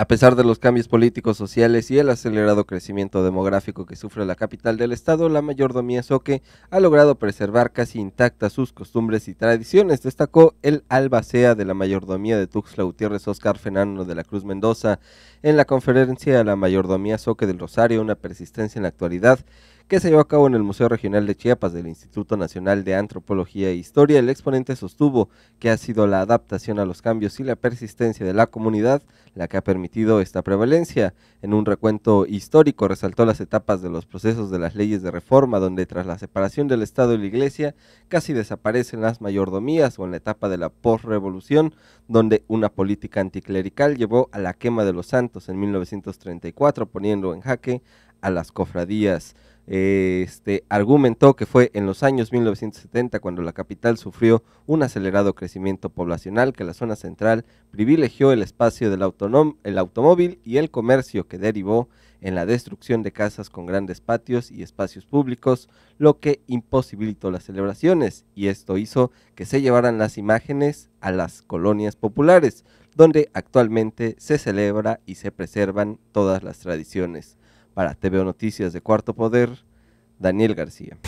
A pesar de los cambios políticos, sociales y el acelerado crecimiento demográfico que sufre la capital del estado, la mayordomía Soque ha logrado preservar casi intactas sus costumbres y tradiciones, destacó el albacea de la mayordomía de Tuxla Gutiérrez Oscar Fenano de la Cruz Mendoza en la conferencia la mayordomía Soque del Rosario, una persistencia en la actualidad que se llevó a cabo en el Museo Regional de Chiapas del Instituto Nacional de Antropología e Historia, el exponente sostuvo que ha sido la adaptación a los cambios y la persistencia de la comunidad la que ha permitido esta prevalencia. En un recuento histórico resaltó las etapas de los procesos de las leyes de reforma, donde tras la separación del Estado y la Iglesia casi desaparecen las mayordomías o en la etapa de la posrevolución, donde una política anticlerical llevó a la quema de los santos en 1934, poniendo en jaque a las cofradías este, argumentó que fue en los años 1970 cuando la capital sufrió un acelerado crecimiento poblacional que la zona central privilegió el espacio del automóvil y el comercio que derivó en la destrucción de casas con grandes patios y espacios públicos, lo que imposibilitó las celebraciones y esto hizo que se llevaran las imágenes a las colonias populares, donde actualmente se celebra y se preservan todas las tradiciones. Para TVO Noticias de Cuarto Poder, Daniel García.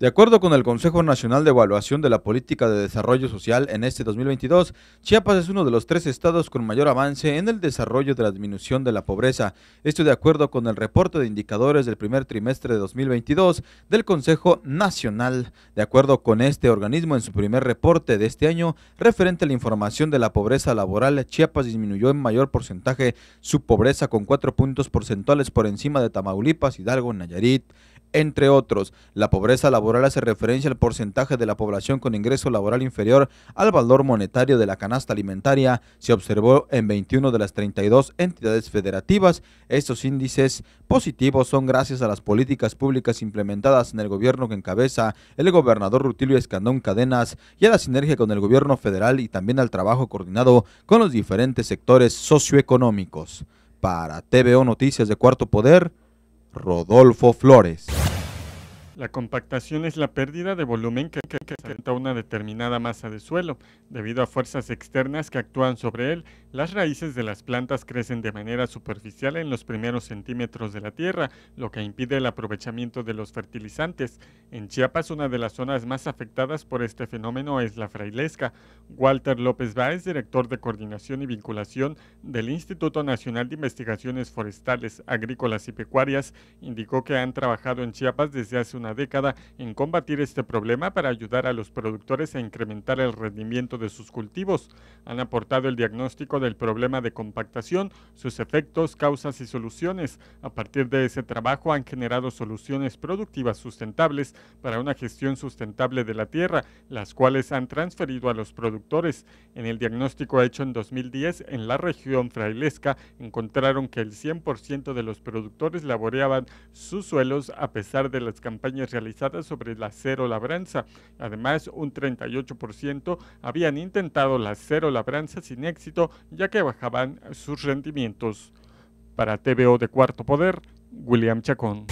De acuerdo con el Consejo Nacional de Evaluación de la Política de Desarrollo Social, en este 2022, Chiapas es uno de los tres estados con mayor avance en el desarrollo de la disminución de la pobreza. Esto de acuerdo con el reporte de indicadores del primer trimestre de 2022 del Consejo Nacional. De acuerdo con este organismo, en su primer reporte de este año, referente a la información de la pobreza laboral, Chiapas disminuyó en mayor porcentaje su pobreza con cuatro puntos porcentuales por encima de Tamaulipas, Hidalgo, Nayarit, entre otros. La pobreza laboral hace referencia al porcentaje de la población con ingreso laboral inferior al valor monetario de la canasta alimentaria. Se observó en 21 de las 32 entidades federativas. Estos índices positivos son gracias a las políticas públicas implementadas en el gobierno que encabeza el gobernador Rutilio Escandón Cadenas y a la sinergia con el gobierno federal y también al trabajo coordinado con los diferentes sectores socioeconómicos. Para TVO Noticias de Cuarto Poder, Rodolfo Flores. La compactación es la pérdida de volumen que, presenta una determinada masa de suelo, debido a fuerzas externas que actúan sobre él, las raíces de las plantas crecen de manera superficial en los primeros centímetros de la tierra, lo que impide el aprovechamiento de los fertilizantes. En Chiapas, una de las zonas más afectadas por este fenómeno es la frailesca. Walter López Báez, director de Coordinación y Vinculación del Instituto Nacional de Investigaciones Forestales, Agrícolas y Pecuarias, indicó que han trabajado en Chiapas desde hace una década en combatir este problema para ayudar a los productores a incrementar el rendimiento de sus cultivos. Han aportado el diagnóstico del problema de compactación, sus efectos, causas y soluciones. A partir de ese trabajo han generado soluciones productivas sustentables para una gestión sustentable de la tierra, las cuales han transferido a los productores. En el diagnóstico hecho en 2010 en la región frailesca encontraron que el 100% de los productores laboreaban sus suelos a pesar de las campañas realizadas sobre la cero labranza. Además, un 38% habían intentado la cero labranza sin éxito ya que bajaban sus rendimientos. Para TVO de Cuarto Poder, William Chacón.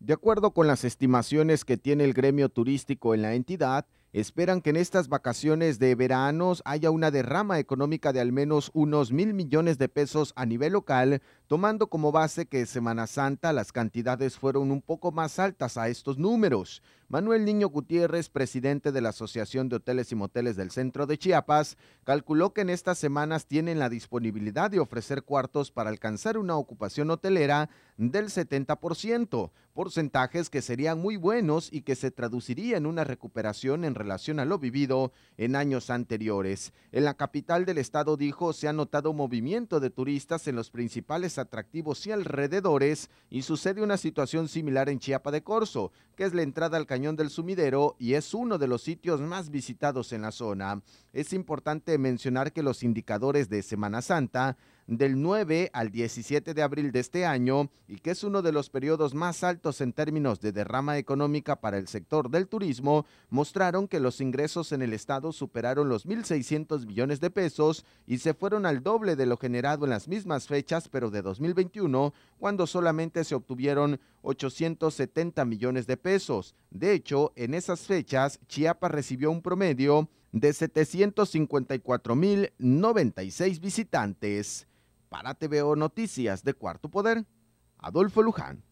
De acuerdo con las estimaciones que tiene el gremio turístico en la entidad, esperan que en estas vacaciones de veranos haya una derrama económica de al menos unos mil millones de pesos a nivel local, tomando como base que Semana Santa las cantidades fueron un poco más altas a estos números. Manuel Niño Gutiérrez, presidente de la Asociación de Hoteles y Moteles del Centro de Chiapas, calculó que en estas semanas tienen la disponibilidad de ofrecer cuartos para alcanzar una ocupación hotelera del 70%, porcentajes que serían muy buenos y que se traduciría en una recuperación en relación a lo vivido en años anteriores. En la capital del estado dijo se ha notado movimiento de turistas en los principales atractivos y alrededores y sucede una situación similar en Chiapa de Corzo, que es la entrada al cañón del Sumidero y es uno de los sitios más visitados en la zona. Es importante mencionar que los indicadores de Semana Santa del 9 al 17 de abril de este año y que es uno de los periodos más altos en términos de derrama económica para el sector del turismo, mostraron que los ingresos en el Estado superaron los 1.600 millones de pesos y se fueron al doble de lo generado en las mismas fechas, pero de 2021, cuando solamente se obtuvieron 870 millones de pesos. De hecho, en esas fechas, Chiapas recibió un promedio de 754.096 visitantes para TVO Noticias de Cuarto Poder, Adolfo Luján.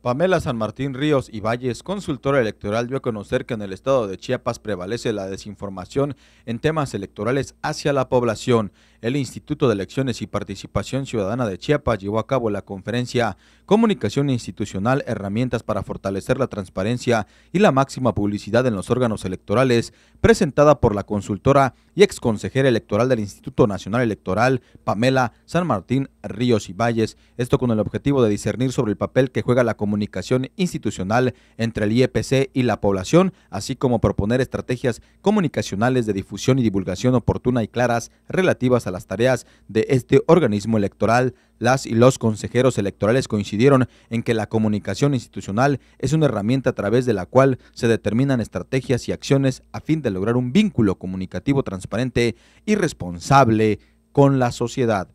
Pamela San Martín Ríos y Valles, consultora electoral, dio a conocer que en el estado de Chiapas prevalece la desinformación en temas electorales hacia la población el Instituto de Elecciones y Participación Ciudadana de Chiapas llevó a cabo la conferencia Comunicación Institucional, herramientas para fortalecer la transparencia y la máxima publicidad en los órganos electorales, presentada por la consultora y exconsejera electoral del Instituto Nacional Electoral, Pamela San Martín Ríos y Valles, esto con el objetivo de discernir sobre el papel que juega la comunicación institucional entre el IEPC y la población, así como proponer estrategias comunicacionales de difusión y divulgación oportuna y claras relativas a las tareas de este organismo electoral, las y los consejeros electorales coincidieron en que la comunicación institucional es una herramienta a través de la cual se determinan estrategias y acciones a fin de lograr un vínculo comunicativo transparente y responsable con la sociedad.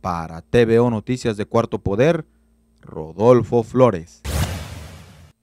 Para TVO Noticias de Cuarto Poder, Rodolfo Flores.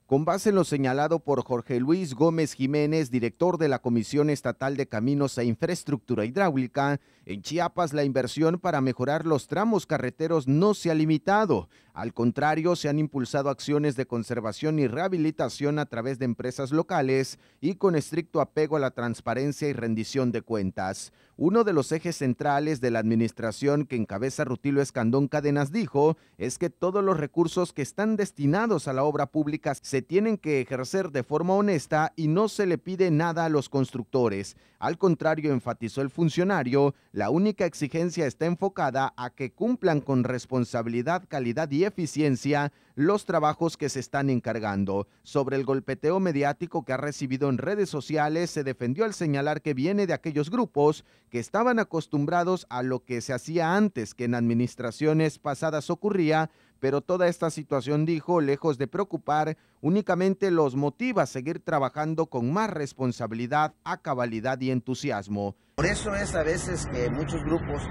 Con base en lo señalado por Jorge Luis Gómez Jiménez, director de la Comisión Estatal de Caminos e Infraestructura Hidráulica, en Chiapas la inversión para mejorar los tramos carreteros no se ha limitado al contrario, se han impulsado acciones de conservación y rehabilitación a través de empresas locales y con estricto apego a la transparencia y rendición de cuentas. Uno de los ejes centrales de la administración que encabeza Rutilo Escandón Cadenas dijo es que todos los recursos que están destinados a la obra pública se tienen que ejercer de forma honesta y no se le pide nada a los constructores. Al contrario, enfatizó el funcionario, la única exigencia está enfocada a que cumplan con responsabilidad, calidad y eficiencia los trabajos que se están encargando. Sobre el golpeteo mediático que ha recibido en redes sociales, se defendió al señalar que viene de aquellos grupos que estaban acostumbrados a lo que se hacía antes, que en administraciones pasadas ocurría, pero toda esta situación, dijo, lejos de preocupar, únicamente los motiva a seguir trabajando con más responsabilidad, a cabalidad y entusiasmo. Por eso es a veces que muchos grupos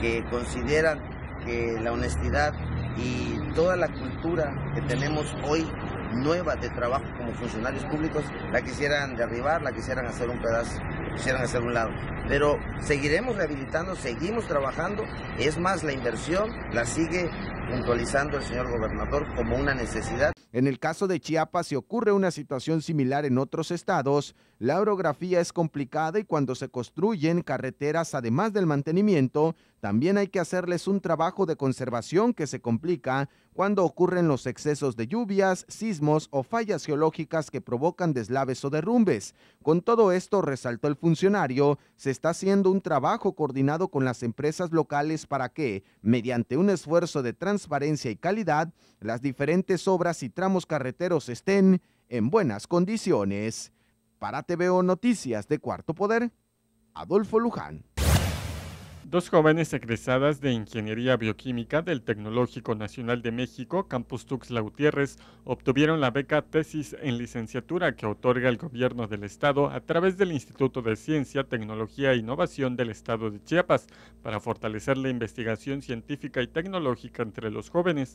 que consideran que la honestidad y toda la cultura que tenemos hoy nueva de trabajo como funcionarios públicos, la quisieran derribar, la quisieran hacer un pedazo quisieran hacer un lado. Pero seguiremos rehabilitando, seguimos trabajando. Es más, la inversión la sigue puntualizando el señor gobernador como una necesidad. En el caso de Chiapas, si ocurre una situación similar en otros estados, la orografía es complicada y cuando se construyen carreteras, además del mantenimiento, también hay que hacerles un trabajo de conservación que se complica cuando ocurren los excesos de lluvias, sismos o fallas geológicas que provocan deslaves o derrumbes. Con todo esto, resaltó el funcionario, se está haciendo un trabajo coordinado con las empresas locales para que, mediante un esfuerzo de transparencia y calidad, las diferentes obras y tramos carreteros estén en buenas condiciones. Para TVO Noticias de Cuarto Poder, Adolfo Luján. Dos jóvenes egresadas de Ingeniería Bioquímica del Tecnológico Nacional de México, Campus Tuxtla Gutiérrez, obtuvieron la beca Tesis en Licenciatura que otorga el Gobierno del Estado a través del Instituto de Ciencia, Tecnología e Innovación del Estado de Chiapas para fortalecer la investigación científica y tecnológica entre los jóvenes.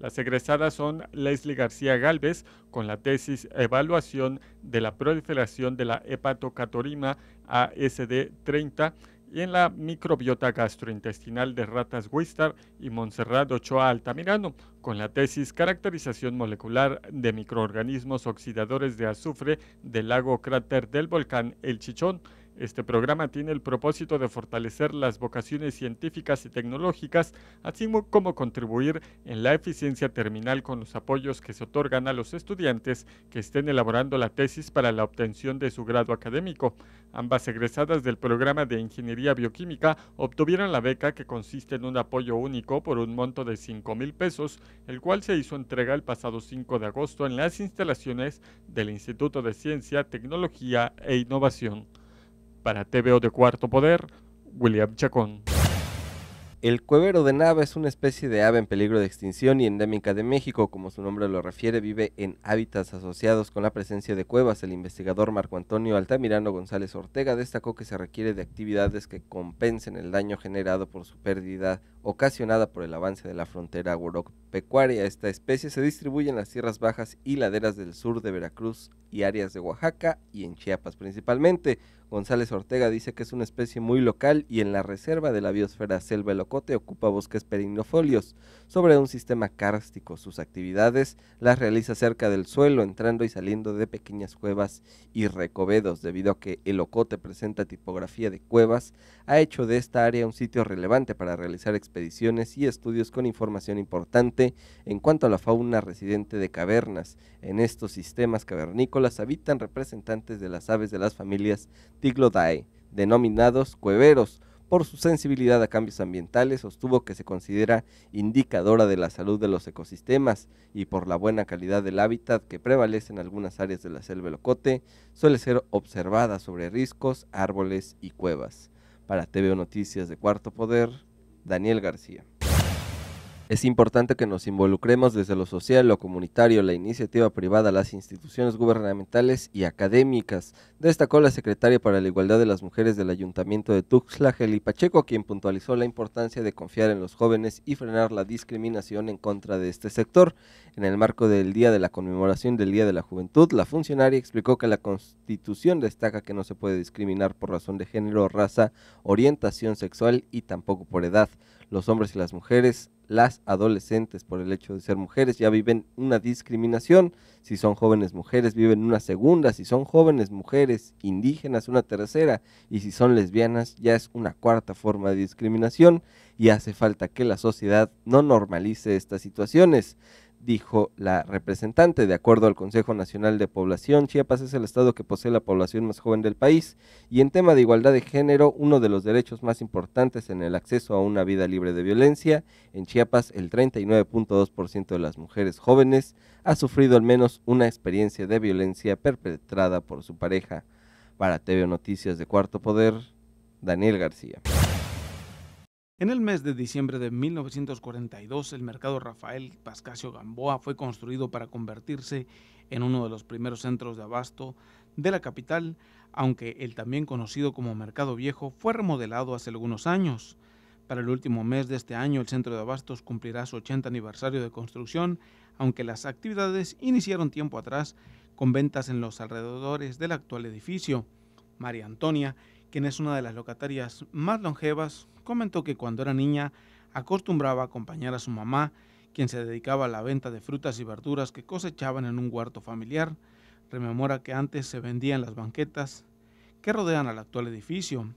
Las egresadas son Leslie García Galvez con la tesis Evaluación de la proliferación de la hepatocatorima ASD30 y en la microbiota gastrointestinal de ratas Wistar y Montserrat Ochoa Altamirano, con la tesis Caracterización molecular de microorganismos oxidadores de azufre del lago cráter del volcán El Chichón este programa tiene el propósito de fortalecer las vocaciones científicas y tecnológicas, así como contribuir en la eficiencia terminal con los apoyos que se otorgan a los estudiantes que estén elaborando la tesis para la obtención de su grado académico. Ambas egresadas del programa de Ingeniería Bioquímica obtuvieron la beca que consiste en un apoyo único por un monto de 5 mil pesos, el cual se hizo entrega el pasado 5 de agosto en las instalaciones del Instituto de Ciencia, Tecnología e Innovación. Para TVO de Cuarto Poder, William Chacón. El cuevero de nava es una especie de ave en peligro de extinción y endémica de México. Como su nombre lo refiere, vive en hábitats asociados con la presencia de cuevas. El investigador Marco Antonio Altamirano González Ortega destacó que se requiere de actividades que compensen el daño generado por su pérdida ocasionada por el avance de la frontera agropecuaria. Esta especie se distribuye en las sierras bajas y laderas del sur de Veracruz y áreas de Oaxaca y en Chiapas principalmente. González Ortega dice que es una especie muy local y en la reserva de la biosfera Selva el ocote ocupa bosques perinofolios sobre un sistema kárstico. Sus actividades las realiza cerca del suelo, entrando y saliendo de pequeñas cuevas y recovedos. Debido a que el ocote presenta tipografía de cuevas, ha hecho de esta área un sitio relevante para realizar expediciones y estudios con información importante en cuanto a la fauna residente de cavernas. En estos sistemas cavernícolas habitan representantes de las aves de las familias Dae, denominados cueveros, por su sensibilidad a cambios ambientales, sostuvo que se considera indicadora de la salud de los ecosistemas y por la buena calidad del hábitat que prevalece en algunas áreas de la selva locote, suele ser observada sobre riscos, árboles y cuevas. Para TVO Noticias de Cuarto Poder, Daniel García. Es importante que nos involucremos desde lo social, lo comunitario, la iniciativa privada, las instituciones gubernamentales y académicas, destacó la secretaria para la Igualdad de las Mujeres del Ayuntamiento de Tuxtla, Geli Pacheco, quien puntualizó la importancia de confiar en los jóvenes y frenar la discriminación en contra de este sector. En el marco del Día de la Conmemoración del Día de la Juventud, la funcionaria explicó que la Constitución destaca que no se puede discriminar por razón de género, raza, orientación sexual y tampoco por edad. Los hombres y las mujeres las adolescentes por el hecho de ser mujeres, ya viven una discriminación, si son jóvenes mujeres viven una segunda, si son jóvenes mujeres indígenas una tercera y si son lesbianas ya es una cuarta forma de discriminación y hace falta que la sociedad no normalice estas situaciones dijo la representante. De acuerdo al Consejo Nacional de Población, Chiapas es el estado que posee la población más joven del país y en tema de igualdad de género, uno de los derechos más importantes en el acceso a una vida libre de violencia, en Chiapas el 39.2% de las mujeres jóvenes ha sufrido al menos una experiencia de violencia perpetrada por su pareja. Para TV Noticias de Cuarto Poder, Daniel García. En el mes de diciembre de 1942, el mercado Rafael Pascasio Gamboa fue construido para convertirse en uno de los primeros centros de abasto de la capital, aunque el también conocido como Mercado Viejo fue remodelado hace algunos años. Para el último mes de este año, el centro de abastos cumplirá su 80 aniversario de construcción, aunque las actividades iniciaron tiempo atrás con ventas en los alrededores del actual edificio. María Antonia, quien es una de las locatarias más longevas, comentó que cuando era niña acostumbraba a acompañar a su mamá, quien se dedicaba a la venta de frutas y verduras que cosechaban en un huerto familiar. Rememora que antes se vendían las banquetas que rodean al actual edificio.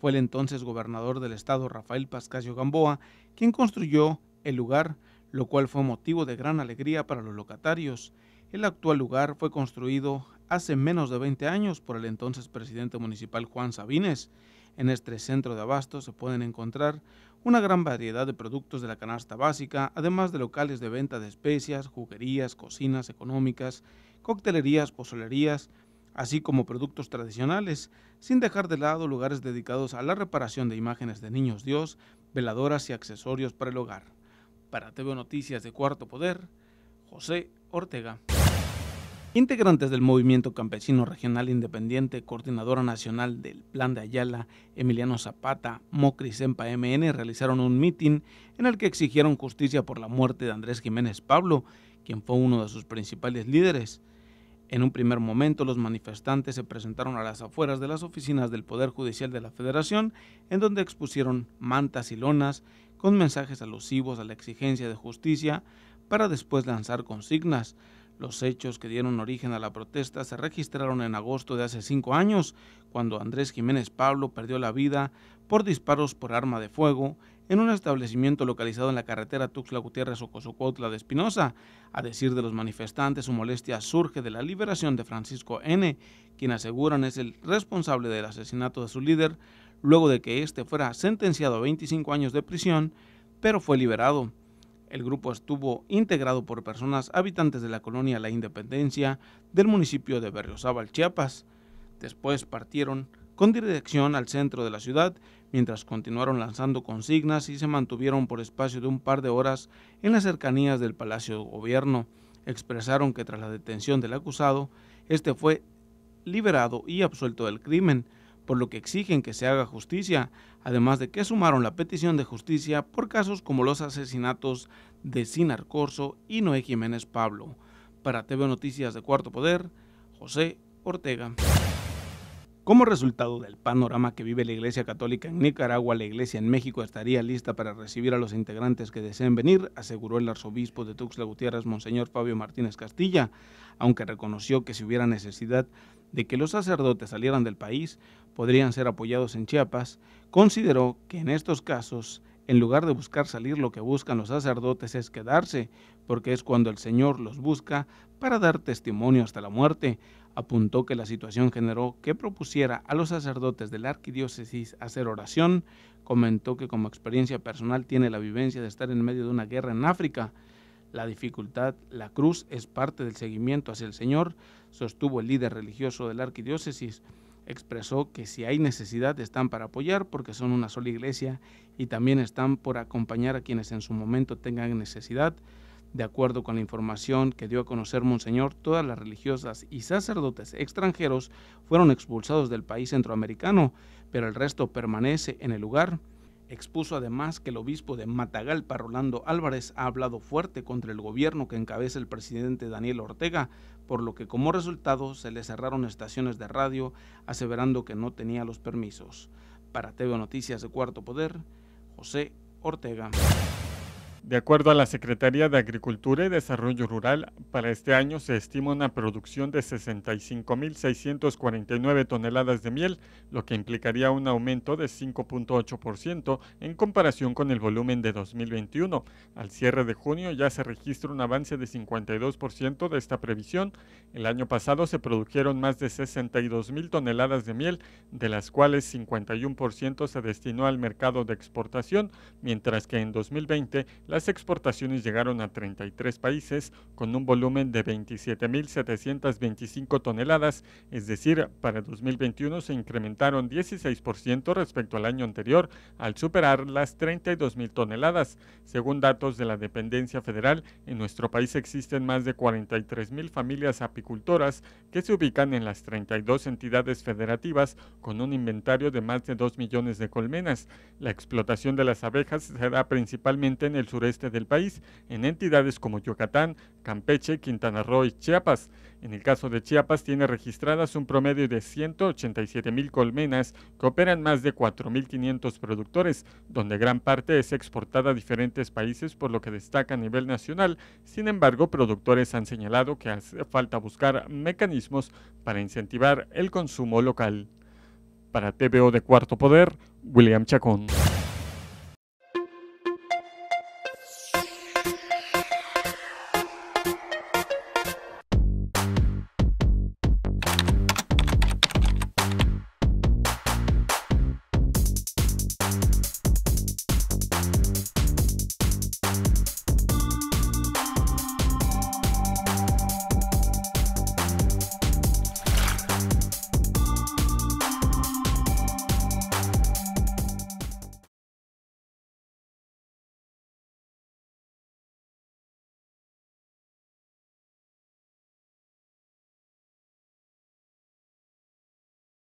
Fue el entonces gobernador del estado Rafael Pascasio Gamboa quien construyó el lugar, lo cual fue motivo de gran alegría para los locatarios el actual lugar fue construido hace menos de 20 años por el entonces presidente municipal Juan Sabines. En este centro de abasto se pueden encontrar una gran variedad de productos de la canasta básica, además de locales de venta de especias, juguerías, cocinas económicas, coctelerías, pozolerías, así como productos tradicionales, sin dejar de lado lugares dedicados a la reparación de imágenes de niños Dios, veladoras y accesorios para el hogar. Para TV Noticias de Cuarto Poder, José Ortega. Integrantes del Movimiento Campesino Regional Independiente, Coordinadora Nacional del Plan de Ayala, Emiliano Zapata, Mocris Empa MN, realizaron un mitin en el que exigieron justicia por la muerte de Andrés Jiménez Pablo, quien fue uno de sus principales líderes. En un primer momento, los manifestantes se presentaron a las afueras de las oficinas del Poder Judicial de la Federación, en donde expusieron mantas y lonas con mensajes alusivos a la exigencia de justicia, para después lanzar consignas los hechos que dieron origen a la protesta se registraron en agosto de hace cinco años, cuando Andrés Jiménez Pablo perdió la vida por disparos por arma de fuego en un establecimiento localizado en la carretera Tuxtla Gutiérrez Ocosocuautla de Espinosa. A decir de los manifestantes, su molestia surge de la liberación de Francisco N., quien aseguran es el responsable del asesinato de su líder, luego de que éste fuera sentenciado a 25 años de prisión, pero fue liberado. El grupo estuvo integrado por personas habitantes de la colonia La Independencia del municipio de Berriozábal, Chiapas. Después partieron con dirección al centro de la ciudad, mientras continuaron lanzando consignas y se mantuvieron por espacio de un par de horas en las cercanías del Palacio de Gobierno. Expresaron que tras la detención del acusado, este fue liberado y absuelto del crimen, por lo que exigen que se haga justicia, además de que sumaron la petición de justicia por casos como los asesinatos de Sinar Corso y Noé Jiménez Pablo. Para TV Noticias de Cuarto Poder, José Ortega. Como resultado del panorama que vive la Iglesia Católica en Nicaragua, la Iglesia en México estaría lista para recibir a los integrantes que deseen venir, aseguró el arzobispo de Tuxtla Gutiérrez, Monseñor Fabio Martínez Castilla, aunque reconoció que si hubiera necesidad de que los sacerdotes salieran del país podrían ser apoyados en Chiapas, consideró que en estos casos, en lugar de buscar salir, lo que buscan los sacerdotes es quedarse, porque es cuando el Señor los busca para dar testimonio hasta la muerte. Apuntó que la situación generó que propusiera a los sacerdotes de la arquidiócesis hacer oración. Comentó que como experiencia personal tiene la vivencia de estar en medio de una guerra en África la dificultad, la cruz, es parte del seguimiento hacia el Señor, sostuvo el líder religioso de la arquidiócesis. Expresó que si hay necesidad están para apoyar porque son una sola iglesia y también están por acompañar a quienes en su momento tengan necesidad. De acuerdo con la información que dio a conocer Monseñor, todas las religiosas y sacerdotes extranjeros fueron expulsados del país centroamericano, pero el resto permanece en el lugar. Expuso además que el obispo de Matagalpa, Rolando Álvarez, ha hablado fuerte contra el gobierno que encabeza el presidente Daniel Ortega, por lo que como resultado se le cerraron estaciones de radio, aseverando que no tenía los permisos. Para TV Noticias de Cuarto Poder, José Ortega. De acuerdo a la Secretaría de Agricultura y Desarrollo Rural, para este año se estima una producción de 65.649 toneladas de miel, lo que implicaría un aumento de 5.8% en comparación con el volumen de 2021. Al cierre de junio ya se registra un avance de 52% de esta previsión. El año pasado se produjeron más de 62.000 toneladas de miel, de las cuales 51% se destinó al mercado de exportación, mientras que en 2020 la las exportaciones llegaron a 33 países con un volumen de 27.725 toneladas, es decir, para 2021 se incrementaron 16% respecto al año anterior al superar las 32.000 toneladas. Según datos de la dependencia federal, en nuestro país existen más de 43.000 familias apicultoras que se ubican en las 32 entidades federativas con un inventario de más de 2 millones de colmenas. La explotación de las abejas se da principalmente en el sureste este del país, en entidades como Yucatán, Campeche, Quintana Roo y Chiapas. En el caso de Chiapas tiene registradas un promedio de 187 mil colmenas que operan más de 4.500 productores, donde gran parte es exportada a diferentes países por lo que destaca a nivel nacional. Sin embargo, productores han señalado que hace falta buscar mecanismos para incentivar el consumo local. Para TVO de Cuarto Poder, William Chacón.